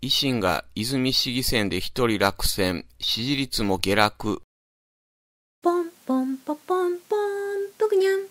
維新が泉市議選で一人落選、支持率も下落。ポンポンポポンポン、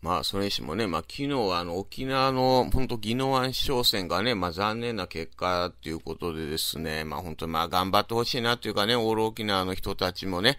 まあ、それにしてもね、まあ、昨日はあの、沖縄の、本当宜野湾市長選がね、まあ、残念な結果ということでですね、まあ、本当まあ、頑張ってほしいなというかね、オール沖縄の人たちもね、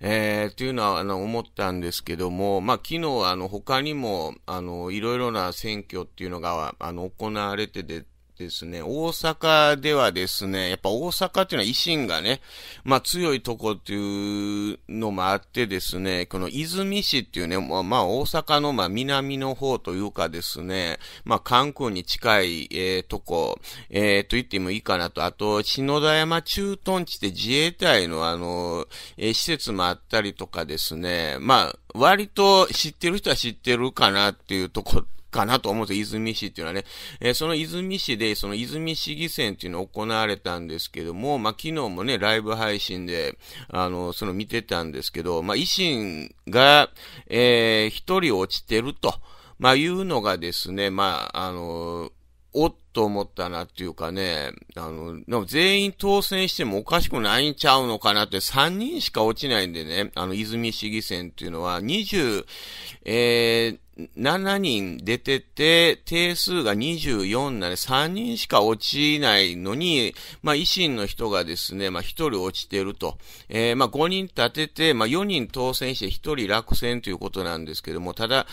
えー、というのは、あの、思ったんですけども、まあ、昨日、あの、他にも、あの、いろいろな選挙っていうのが、あの、行われてて、ですね、大阪ではですね、やっぱ大阪っていうのは維新がね、まあ強いとこっていうのもあってですね、この泉市っていうね、まあ、まあ、大阪のまあ南の方というかですね、まあ関空に近い、えー、とこ、えー、と言ってもいいかなと、あと、篠田山駐屯地で自衛隊のあの、えー、施設もあったりとかですね、まあ割と知ってる人は知ってるかなっていうとこかなと思うんですよ。泉市っていうのはね。えー、その泉市で、その泉市議選っていうのを行われたんですけども、まあ、昨日もね、ライブ配信で、あの、その見てたんですけど、まあ、維新が、えー、一人落ちてると、まあ、いうのがですね、まあ、あのーおっと思ったなっていうかね、あの、全員当選してもおかしくないんちゃうのかなって3人しか落ちないんでね、あの、泉市議選っていうのは2 7人出てて、定数が24なで3人しか落ちないのに、まあ、維新の人がですね、まあ、1人落ちてると。えー、まあ、5人立てて、まあ、4人当選して1人落選ということなんですけども、ただ、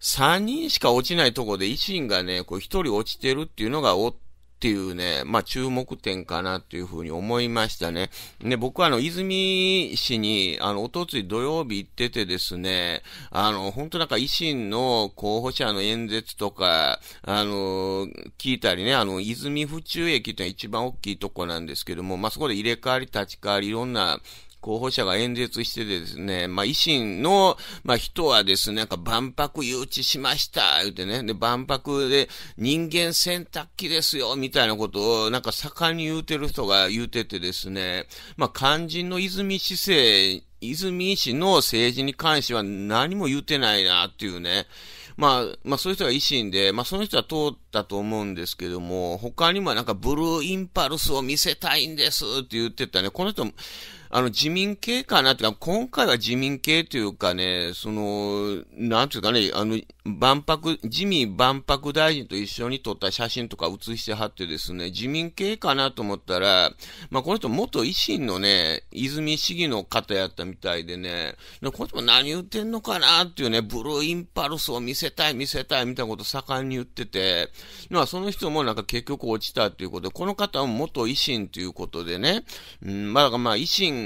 3人しか落ちないとこで維新がね、こう1人落ちてるっていうのがおっていうね、まあ注目点かなっていうふうに思いましたね。ね、僕はあの、泉市に、あの、おとつい土曜日行っててですね、あの、本当なんか維新の候補者の演説とか、あの、聞いたりね、あの、泉府中駅って一番大きいとこなんですけども、まあそこで入れ替わり立ち替わりいろんな、候補者が演説しててですね、まあ、維新の、まあ、人はですね、なんか万博誘致しました、言うてね、で、万博で人間洗濯機ですよ、みたいなことを、なんか盛んに言うてる人が言うててですね、まあ、肝心の泉市政、泉市の政治に関しては何も言うてないな、っていうね。まあ、まあそういう人が維新で、まあその人は通ったと思うんですけども、他にもなんかブルーインパルスを見せたいんですって言ってたね。この人、あの、自民系かなってか、今回は自民系というかね、その、なんていうかね、あの、万博、自民万博大臣と一緒に撮った写真とか写してはってですね、自民系かなと思ったら、まあ、この人元維新のね、泉市議の方やったみたいでね、この人も何言ってんのかなっていうね、ブルーインパルスを見せたい見せたいみたいなこと盛んに言ってて、まあ、その人もなんか結局落ちたっていうことで、この方も元維新ということでね、うん、まあ、まあ、維新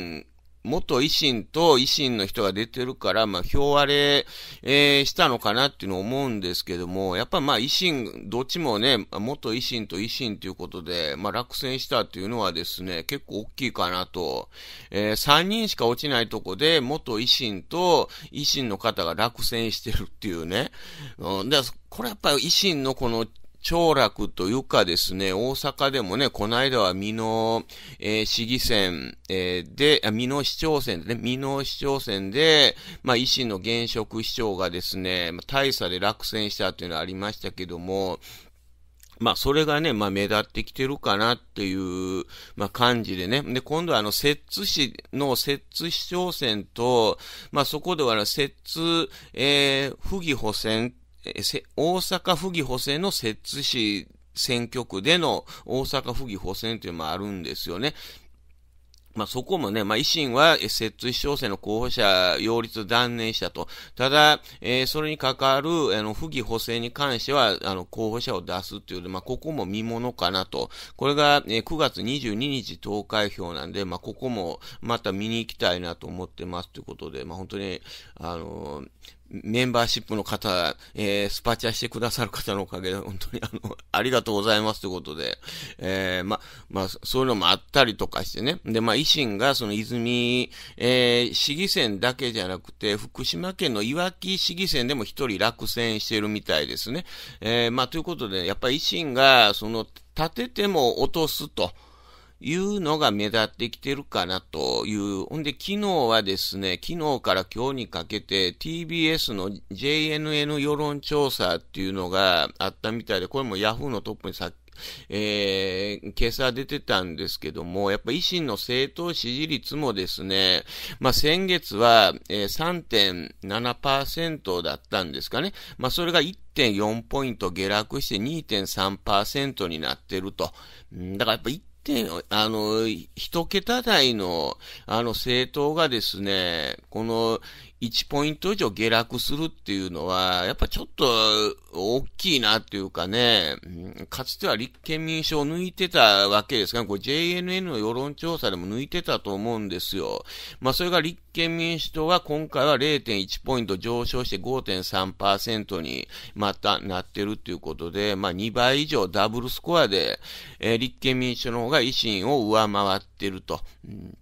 元維新と維新の人が出てるから、まあ、票割れ、えー、したのかなっていうのを思うんですけども、やっぱまあ、維新、どっちもね、元維新と維新ということで、まあ、落選したっていうのはですね、結構大きいかなと。えー、3人しか落ちないとこで、元維新と維新の方が落選してるっていうね。うん、で、これやっぱり維新のこの長楽というかですね、大阪でもね、この間は美濃、えー、市議選、えー、で、美濃市長選でね、美濃市長選で、まあ、維新の現職市長がですね、大差で落選したというのはありましたけども、まあ、それがね、まあ、目立ってきてるかなっていう、まあ、感じでね。で、今度はあの、摂津市の摂津市長選と、まあ、そこでは摂津、えー、府議補選え大阪府議補選の摂津市選挙区での大阪府議補選というのもあるんですよね。まあ、そこもね、まあ、維新は、え、摂津市長選の候補者擁立断念したと。ただ、えー、それに関わる、あの、不義補正に関しては、あの、候補者を出すというまあ、ここも見物かなと。これが、えー、9月22日投開票なんで、まあ、ここもまた見に行きたいなと思ってますということで、まあ、本当に、あのー、メンバーシップの方、えー、スパチャしてくださる方のおかげで、本当にあの、ありがとうございますということで、えー、ま、まあ、そういうのもあったりとかしてね。で、まあ、維新がその泉、えー、市議選だけじゃなくて、福島県のいわき市議選でも一人落選してるみたいですね。えー、まあ、ということで、やっぱり維新が、その、立てても落とすと。いうのが目立ってきてるかなという。ほんで、昨日はですね、昨日から今日にかけて TBS の JNN 世論調査っていうのがあったみたいで、これも Yahoo のトップにさっえー、今朝出てたんですけども、やっぱ維新の政党支持率もですね、まあ、先月は、ー、3.7%だったんですかね。まあ、それが1.4ポイント下落して2.3%になってると。だからやっぱ点、あの、一桁台の、あの、政党がですね、この、1ポイント以上下落するっていうのは、やっぱちょっと大きいなっていうかね、かつては立憲民主を抜いてたわけですが、これ JNN の世論調査でも抜いてたと思うんですよ。まあそれが立憲民主党は今回は0.1ポイント上昇して5.3%にまたなってるっていうことで、まあ2倍以上ダブルスコアで、えー、立憲民主党の方が維新を上回ってると。うん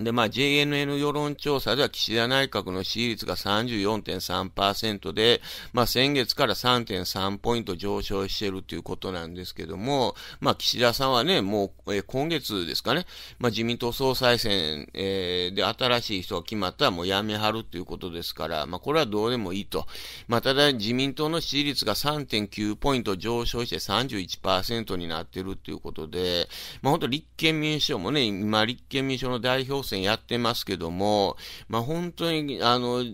で、まあ、JNN 世論調査では岸田内閣の支持率が34.3%で、まあ、先月から3.3ポイント上昇しているということなんですけども、まあ、岸田さんはね、もう、えー、今月ですかね、まあ、自民党総裁選、えー、で新しい人が決まったらもうやめはるということですから、まあ、これはどうでもいいと。まあ、ただ、自民党の支持率が3.9ポイント上昇して31%になっているということで、まあ、本当立憲民主党もね、今、立憲民主党の代表戦やってますけども、まあ、本当に、あの、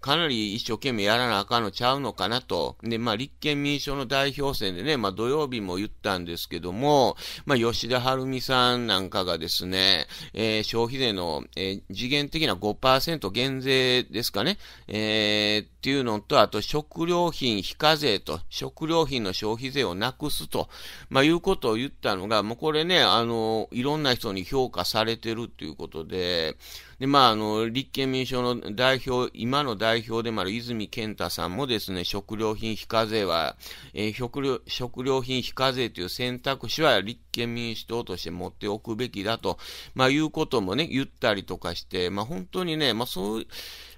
かなり一生懸命やらなあかんのちゃうのかなと。で、まあ、立憲民主党の代表選でね、まあ、土曜日も言ったんですけども、まあ、吉田晴美さんなんかがですね、えー、消費税の、えー、次元的な5%減税ですかね、えー、っていうのと、あと食料品非課税と、食料品の消費税をなくすと、まあ、いうことを言ったのが、もうこれね、あの、いろんな人に評価されてるっていうことで、で、まあ、あの、立憲民主党の代表、今の代表でもある泉健太さんもですね、食料品非課税は、えー、食料、食料品非課税という選択肢は立憲民主党として持っておくべきだと、まあ、いうこともね、言ったりとかして、まあ、本当にね、まあ、そう、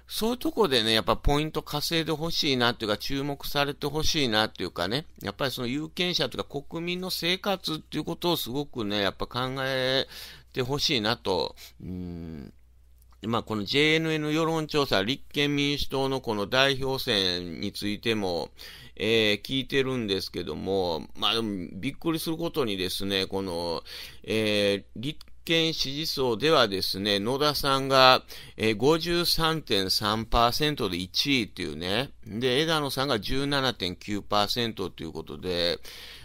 そういうとこでね、やっぱポイント稼いでほしいなっていうか、注目されてほしいなっていうかね、やっぱりその有権者というか国民の生活っていうことをすごくね、やっぱ考えてほしいなと、うんまあ、この JNN 世論調査、立憲民主党のこの代表選についても、えー、聞いてるんですけども、まあ、でもびっくりすることにですね、この、えー、立憲支持層ではですね、野田さんが、えー、53.3%で1位っていうね、で、枝野さんが17.9%ということで、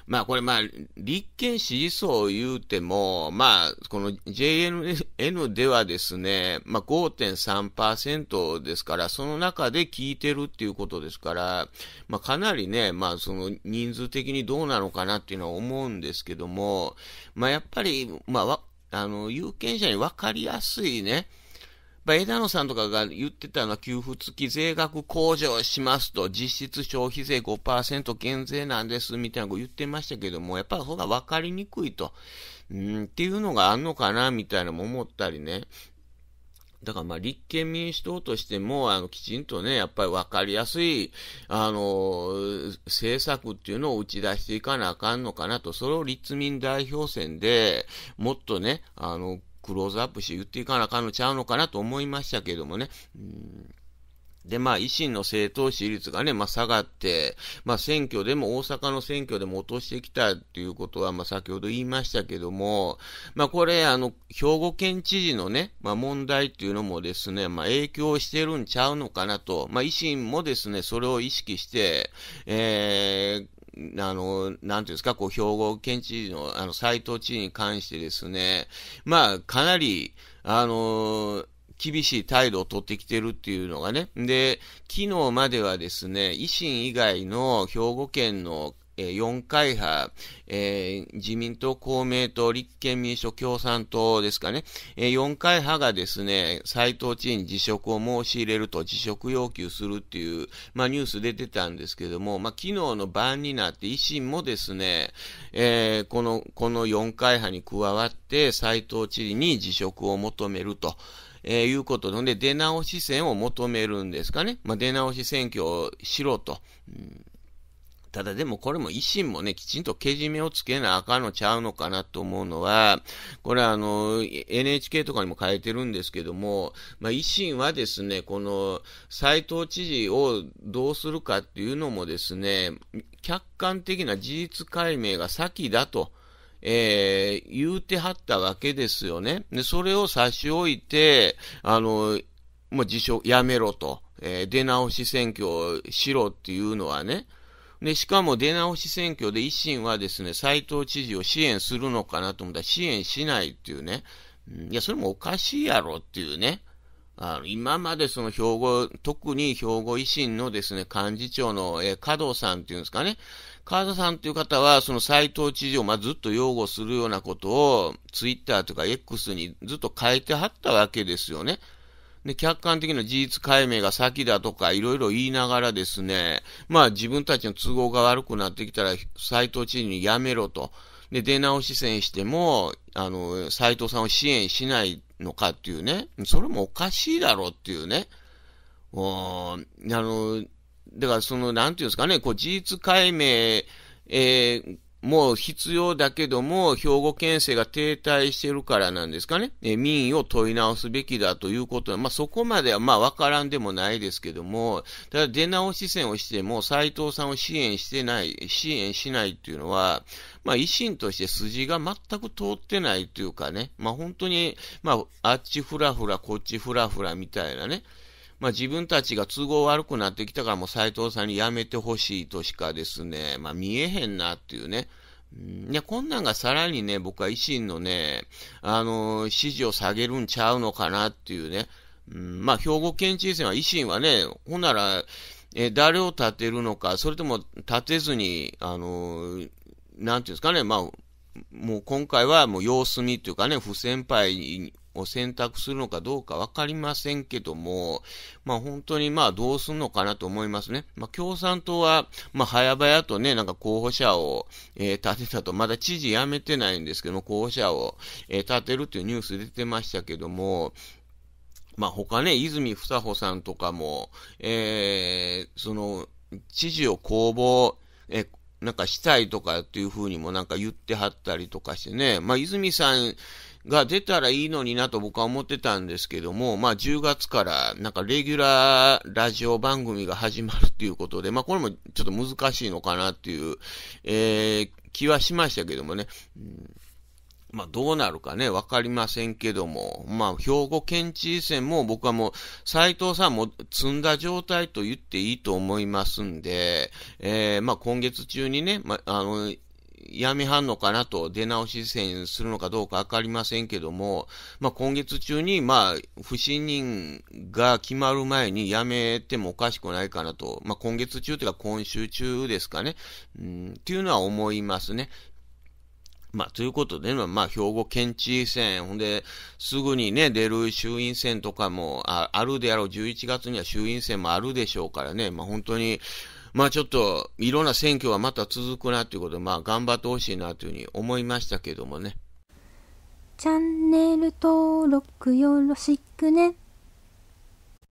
まあこれまあ、立憲支持層を言うても、まあ、この JNN ではですね、まあ5.3%ですから、その中で聞いてるっていうことですから、まあかなりね、まあその人数的にどうなのかなっていうのは思うんですけども、まあやっぱり、まあ、あの、有権者にわかりやすいね、ぱ枝野さんとかが言ってたのは給付付き税額控除しますと、実質消費税5%減税なんですみたいなこと言ってましたけども、やっぱりそれが分かりにくいと、うんっていうのがあんのかなみたいなのも思ったりね。だからまあ立憲民主党としても、あの、きちんとね、やっぱり分かりやすい、あの、政策っていうのを打ち出していかなあかんのかなと、それを立民代表選でもっとね、あの、クローズアップして言っていかなあかんのちゃうのかなと思いましたけどもね。うんで、まあ、維新の政党支持率がね、まあ、下がって、まあ、選挙でも、大阪の選挙でも落としてきたっていうことは、まあ、先ほど言いましたけども、まあ、これ、あの、兵庫県知事のね、まあ、問題っていうのもですね、まあ、影響してるんちゃうのかなと、まあ、維新もですね、それを意識して、えー、あの、なんていうんですか、こう、兵庫県知事の、あの、斎藤知事に関してですね、まあ、かなり、あの、厳しい態度を取ってきてるっていうのがね。で、昨日まではですね、維新以外の兵庫県のえ4会派、えー、自民党、公明党、立憲民主党、共産党ですかね、え4会派がですね、斎藤知事に辞職を申し入れると辞職要求するっていう、まあ、ニュース出てたんですけども、まあ、昨日の晩になって維新もですね、えー、この、この4会派に加わって斎藤知事に辞職を求めると。えー、いうことので、出直し選を求めるんですかね。まあ、出直し選挙をしろと。うんただでもこれも維新もね、きちんとけじめをつけなあかんのちゃうのかなと思うのは、これあの、NHK とかにも書いてるんですけども、まあ、維新はですね、この斎藤知事をどうするかっていうのもですね、客観的な事実解明が先だと。えー、言うてはったわけですよね。で、それを差し置いて、あの、もう辞職やめろと、えー、出直し選挙をしろっていうのはね、で、しかも出直し選挙で維新はですね、斎藤知事を支援するのかなと思ったら支援しないっていうね、いや、それもおかしいやろっていうね、あの今までその兵庫、特に兵庫維新のですね、幹事長の、え加藤さんっていうんですかね、加藤さんっていう方は、その斎藤知事を、まあ、ずっと擁護するようなことを、ツイッターとか X にずっと書いてはったわけですよね。で、客観的な事実解明が先だとか、いろいろ言いながらですね、まあ自分たちの都合が悪くなってきたら、斎藤知事にやめろと。で、出直し戦しても、あの、斎藤さんを支援しないのかっていうね、それもおかしいだろうっていうね。ん。あの、だからその、なんていうんですかね、こう、事実解明、えー、もう必要だけども、兵庫県政が停滞してるからなんですかね。え民意を問い直すべきだということは、まあ、そこまではまあわからんでもないですけども、ただ出直し戦をしても、斎藤さんを支援してない、支援しないっていうのは、まあ、維新として筋が全く通ってないというかね、まあ、本当に、まあ、あっちふらふら、こっちふらふらみたいなね、まあ、自分たちが都合悪くなってきたからもう斎藤さんにやめてほしいとしかですね、まあ、見えへんなっていうね。いや、こんなんがさらにね、僕は維新のね、あの、支持を下げるんちゃうのかなっていうね。うん、まあ、兵庫県知事選は維新はね、ほんなら、え誰を立てるのか、それとも立てずに、あの、なんていうんですかね、まあ、もう今回はもう様子見ていうかね、不先輩を選択するのかどうかわかりませんけども、まあ本当にまあどうすんのかなと思いますね。まあ共産党は、まあ早々とね、なんか候補者を、えー、立てたと、まだ知事辞めてないんですけども、候補者を、えー、立てるっていうニュース出てましたけども、まあ他ね、泉房穂さんとかも、えー、その、知事を公募、えー、なんかしたいとかっていうふうにもなんか言ってはったりとかしてね、まあ泉さん、が出たらいいのになと僕は思ってたんですけども、まあ10月からなんかレギュラーラジオ番組が始まるっていうことで、まあこれもちょっと難しいのかなっていう、えー、気はしましたけどもね。うんまあどうなるかね、わかりませんけども、まあ兵庫県知事選も僕はもう斎藤さんも積んだ状態と言っていいと思いますんで、えー、まあ今月中にね、まああの、やめはんのかなと、出直し戦するのかどうかわかりませんけども、まあ、今月中に、まあ、不信任が決まる前に辞めてもおかしくないかなと、まあ、今月中というか今週中ですかね、うん、っていうのは思いますね。まあ、ということで、まあ、兵庫県知事選、ほんで、すぐにね、出る衆院選とかもああるであろう、11月には衆院選もあるでしょうからね、まあ、本当に、まあちょっといろんな選挙はまた続くなということで、まあ頑張ってほしいなというふうに思いましたけどもね。チャンネル登録よろしくね。